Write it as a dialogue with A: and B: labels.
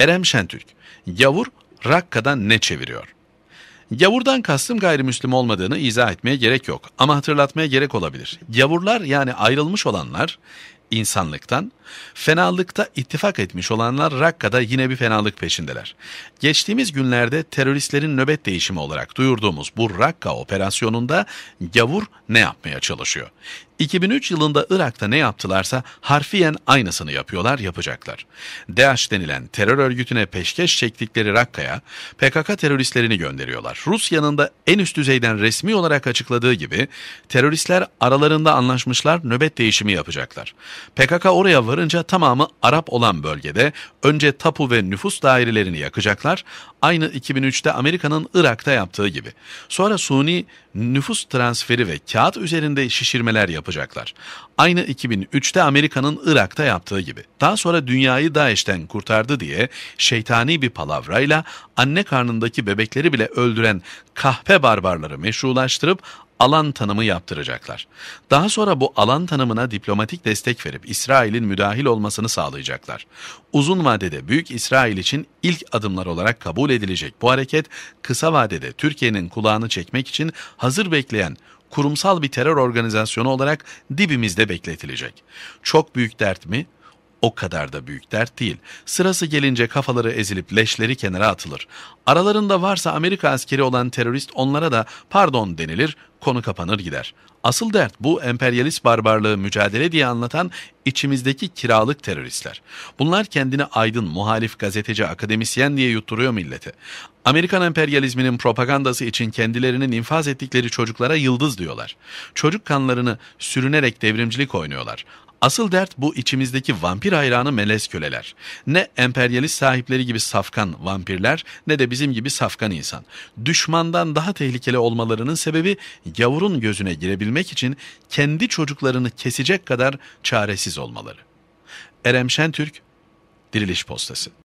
A: Erem Şentürk, Yavur Rakka'dan ne çeviriyor? Yavurdan kastım gayrimüslim olmadığını izah etmeye gerek yok ama hatırlatmaya gerek olabilir. Yavurlar yani ayrılmış olanlar insanlıktan Fenalıkta ittifak etmiş olanlar Rakka'da yine bir fenalık peşindeler. Geçtiğimiz günlerde teröristlerin nöbet değişimi olarak duyurduğumuz bu Rakka operasyonunda gavur ne yapmaya çalışıyor? 2003 yılında Irak'ta ne yaptılarsa harfiyen aynısını yapıyorlar, yapacaklar. DAEŞ denilen terör örgütüne peşkeş çektikleri Rakka'ya PKK teröristlerini gönderiyorlar. Rusya'nın da en üst düzeyden resmi olarak açıkladığı gibi teröristler aralarında anlaşmışlar nöbet değişimi yapacaklar. PKK oraya varıp varınca tamamı Arap olan bölgede önce tapu ve nüfus dairelerini yakacaklar, aynı 2003'te Amerika'nın Irak'ta yaptığı gibi. Sonra suni nüfus transferi ve kağıt üzerinde şişirmeler yapacaklar. Aynı 2003'te Amerika'nın Irak'ta yaptığı gibi. Daha sonra dünyayı Daesh'ten kurtardı diye şeytani bir palavrayla anne karnındaki bebekleri bile öldüren kahpe barbarları meşrulaştırıp alan tanımı yaptıracaklar. Daha sonra bu alan tanımına diplomatik destek verip İsrail'in müdahil olmasını sağlayacaklar. Uzun vadede Büyük İsrail için ilk adımlar olarak kabul edilecek bu hareket, kısa vadede Türkiye'nin kulağını çekmek için hazır bekleyen kurumsal bir terör organizasyonu olarak dibimizde bekletilecek. Çok büyük dert mi? o kadar da büyük dert değil. Sırası gelince kafaları ezilip leşleri kenara atılır. Aralarında varsa Amerika askeri olan terörist onlara da pardon denilir, konu kapanır gider. Asıl dert bu emperyalist barbarlığı mücadele diye anlatan içimizdeki kiralık teröristler. Bunlar kendini aydın, muhalif, gazeteci, akademisyen diye yutturuyor millete. Amerikan emperyalizminin propagandası için kendilerinin infaz ettikleri çocuklara yıldız diyorlar. Çocuk kanlarını sürünerek devrimcilik oynuyorlar. Asıl dert bu içimizdeki vampir hayranı melez köleler. Ne emperyalist sahipleri gibi safkan vampirler ne de bizim gibi safkan insan. Düşmandan daha tehlikeli olmalarının sebebi gavurun gözüne girebilmek için kendi çocuklarını kesecek kadar çaresiz olmaları. Erem Şentürk, Diriliş Postası